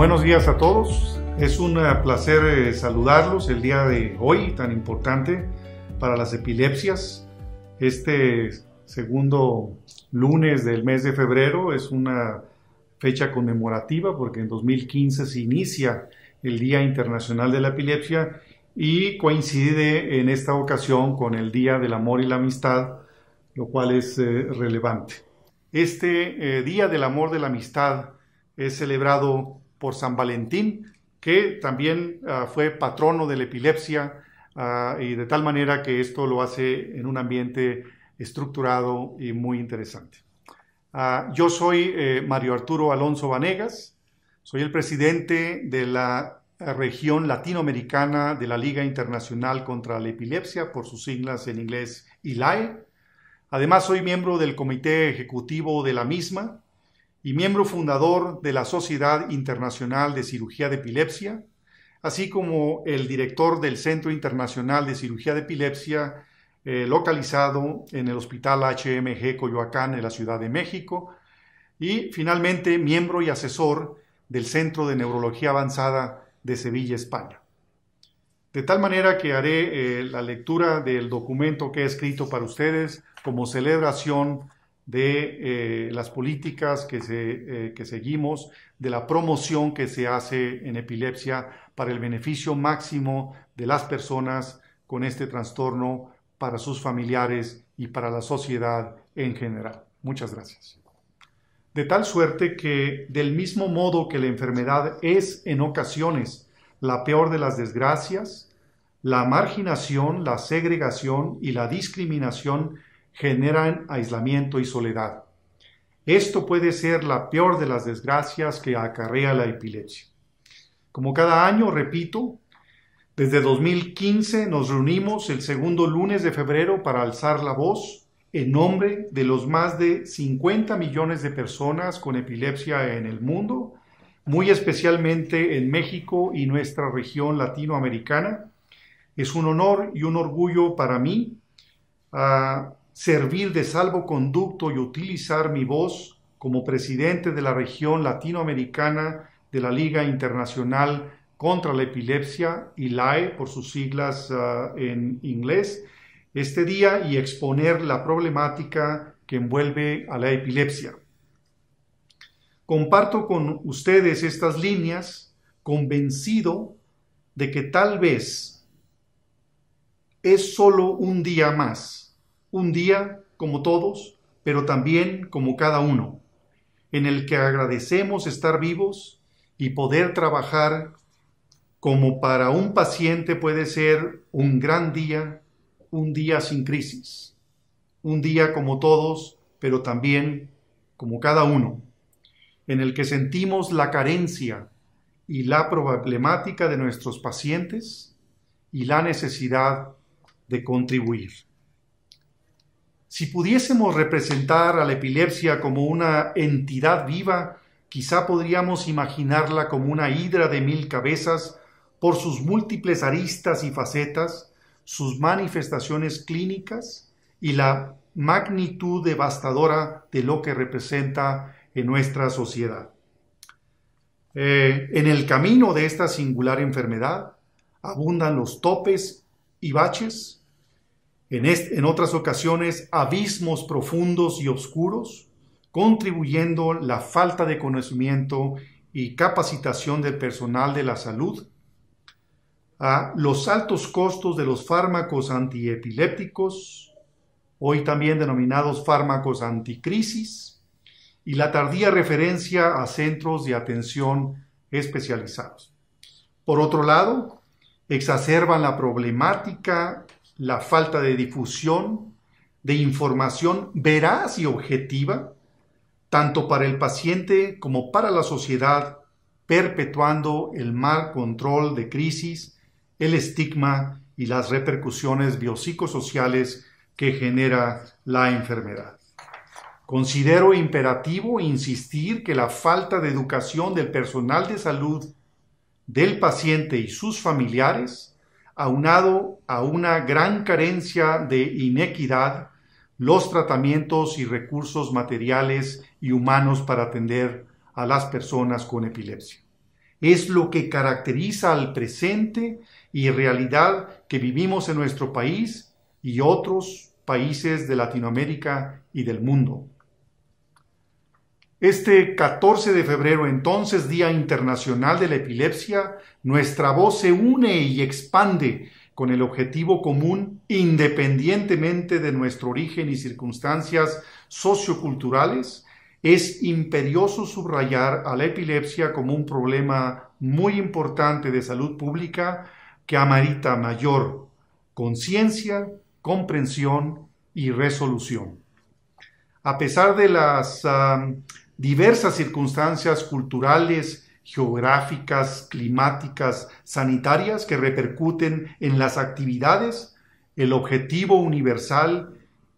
Buenos días a todos. Es un eh, placer eh, saludarlos el día de hoy, tan importante para las epilepsias. Este segundo lunes del mes de febrero es una fecha conmemorativa porque en 2015 se inicia el Día Internacional de la Epilepsia y coincide en esta ocasión con el Día del Amor y la Amistad, lo cual es eh, relevante. Este Día del Amor de la Amistad es celebrado por San Valentín, que también ah, fue patrono de la epilepsia ah, y de tal manera que esto lo hace en un ambiente estructurado y muy interesante. Ah, yo soy eh, Mario Arturo Alonso Vanegas, soy el presidente de la región latinoamericana de la Liga Internacional contra la Epilepsia, por sus siglas en inglés ILAE. Además, soy miembro del comité ejecutivo de la misma, y miembro fundador de la Sociedad Internacional de Cirugía de Epilepsia, así como el director del Centro Internacional de Cirugía de Epilepsia eh, localizado en el Hospital HMG Coyoacán en la Ciudad de México y finalmente miembro y asesor del Centro de Neurología Avanzada de Sevilla, España. De tal manera que haré eh, la lectura del documento que he escrito para ustedes como celebración de eh, las políticas que, se, eh, que seguimos, de la promoción que se hace en epilepsia para el beneficio máximo de las personas con este trastorno, para sus familiares y para la sociedad en general. Muchas gracias. De tal suerte que, del mismo modo que la enfermedad es en ocasiones la peor de las desgracias, la marginación, la segregación y la discriminación generan aislamiento y soledad. Esto puede ser la peor de las desgracias que acarrea la epilepsia. Como cada año, repito, desde 2015 nos reunimos el segundo lunes de febrero para alzar la voz en nombre de los más de 50 millones de personas con epilepsia en el mundo, muy especialmente en México y nuestra región latinoamericana. Es un honor y un orgullo para mí ah, servir de salvoconducto y utilizar mi voz como presidente de la región latinoamericana de la Liga Internacional contra la Epilepsia, ILAE por sus siglas ah, en inglés, este día y exponer la problemática que envuelve a la epilepsia. Comparto con ustedes estas líneas convencido de que tal vez es solo un día más un día como todos, pero también como cada uno, en el que agradecemos estar vivos y poder trabajar como para un paciente puede ser un gran día, un día sin crisis, un día como todos, pero también como cada uno, en el que sentimos la carencia y la problemática de nuestros pacientes y la necesidad de contribuir. Si pudiésemos representar a la epilepsia como una entidad viva, quizá podríamos imaginarla como una hidra de mil cabezas por sus múltiples aristas y facetas, sus manifestaciones clínicas y la magnitud devastadora de lo que representa en nuestra sociedad. Eh, en el camino de esta singular enfermedad abundan los topes y baches, en, otras ocasiones abismos profundos y oscuros, contribuyendo la falta de conocimiento y capacitación del personal de la salud, a los altos costos de los fármacos antiepilépticos, hoy también denominados fármacos anticrisis, y la tardía referencia a centros de atención especializados. Por otro lado, exacerban la problemática la falta de difusión de información veraz y objetiva, tanto para el paciente como para la sociedad, perpetuando el mal control de crisis, el estigma y las repercusiones biopsicosociales que genera la enfermedad. Considero imperativo insistir que la falta de educación del personal de salud, del paciente y sus familiares aunado a una gran carencia de inequidad, los tratamientos y recursos materiales y humanos para atender a las personas con epilepsia. Es lo que caracteriza al presente y realidad que vivimos en nuestro país y otros países de Latinoamérica y del mundo. Este 14 de febrero, entonces Día Internacional de la Epilepsia, nuestra voz se une y expande con el objetivo común, independientemente de nuestro origen y circunstancias socioculturales, es imperioso subrayar a la epilepsia como un problema muy importante de salud pública que amarita mayor conciencia, comprensión y resolución. A pesar de las ah, diversas circunstancias culturales, geográficas, climáticas, sanitarias que repercuten en las actividades, el objetivo universal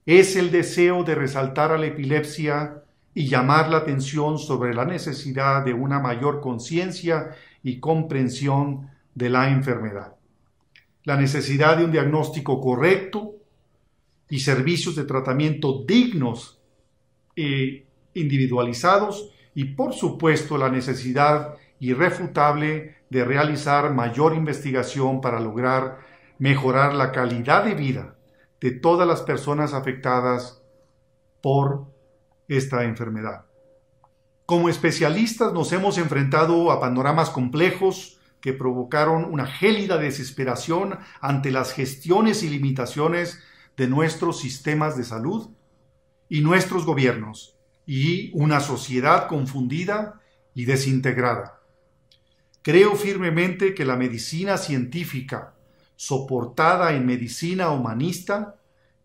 es el deseo de resaltar a la epilepsia y llamar la atención sobre la necesidad de una mayor conciencia y comprensión de la enfermedad, la necesidad de un diagnóstico correcto y servicios de tratamiento dignos y eh, individualizados y por supuesto la necesidad irrefutable de realizar mayor investigación para lograr mejorar la calidad de vida de todas las personas afectadas por esta enfermedad. Como especialistas nos hemos enfrentado a panoramas complejos que provocaron una gélida desesperación ante las gestiones y limitaciones de nuestros sistemas de salud y nuestros gobiernos, y una sociedad confundida y desintegrada. Creo firmemente que la medicina científica, soportada en medicina humanista,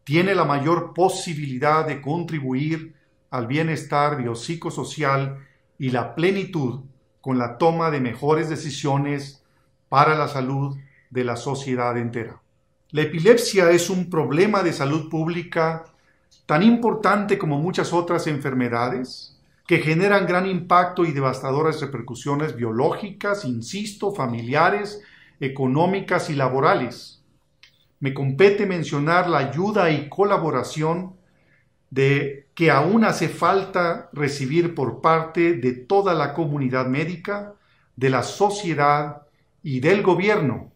tiene la mayor posibilidad de contribuir al bienestar biopsicosocial y la plenitud con la toma de mejores decisiones para la salud de la sociedad entera. La epilepsia es un problema de salud pública tan importante como muchas otras enfermedades que generan gran impacto y devastadoras repercusiones biológicas, insisto, familiares, económicas y laborales. Me compete mencionar la ayuda y colaboración de que aún hace falta recibir por parte de toda la comunidad médica, de la sociedad y del gobierno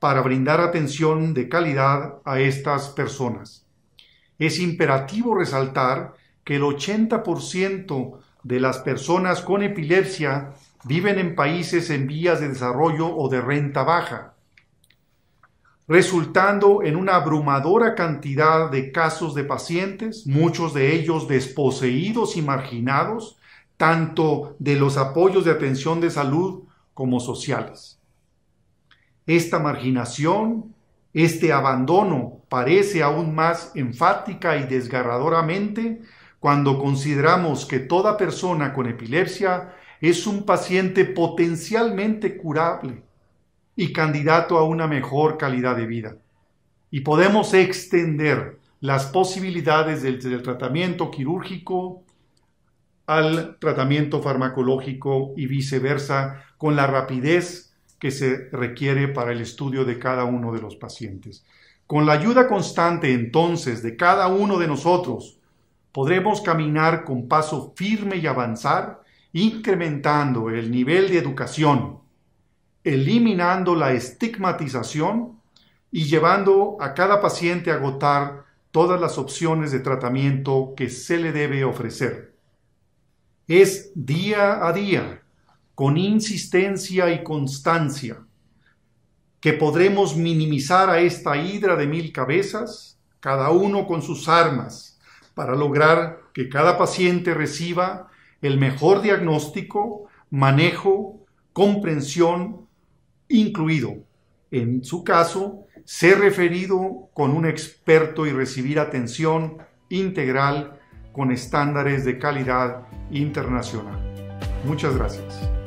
para brindar atención de calidad a estas personas es imperativo resaltar que el 80% de las personas con epilepsia viven en países en vías de desarrollo o de renta baja, resultando en una abrumadora cantidad de casos de pacientes, muchos de ellos desposeídos y marginados, tanto de los apoyos de atención de salud como sociales. Esta marginación este abandono parece aún más enfática y desgarradoramente cuando consideramos que toda persona con epilepsia es un paciente potencialmente curable y candidato a una mejor calidad de vida. Y podemos extender las posibilidades del, tratamiento quirúrgico al tratamiento farmacológico y viceversa con la rapidez que se requiere para el estudio de cada uno de los pacientes. Con la ayuda constante entonces de cada uno de nosotros, podremos caminar con paso firme y avanzar, incrementando el nivel de educación, eliminando la estigmatización y llevando a cada paciente a agotar todas las opciones de tratamiento que se le debe ofrecer. Es día a día con insistencia y constancia, que podremos minimizar a esta hidra de mil cabezas, cada uno con sus armas, para lograr que cada paciente reciba el mejor diagnóstico, manejo, comprensión, incluido, en su caso, ser referido con un experto y recibir atención integral con estándares de calidad internacional. Muchas gracias.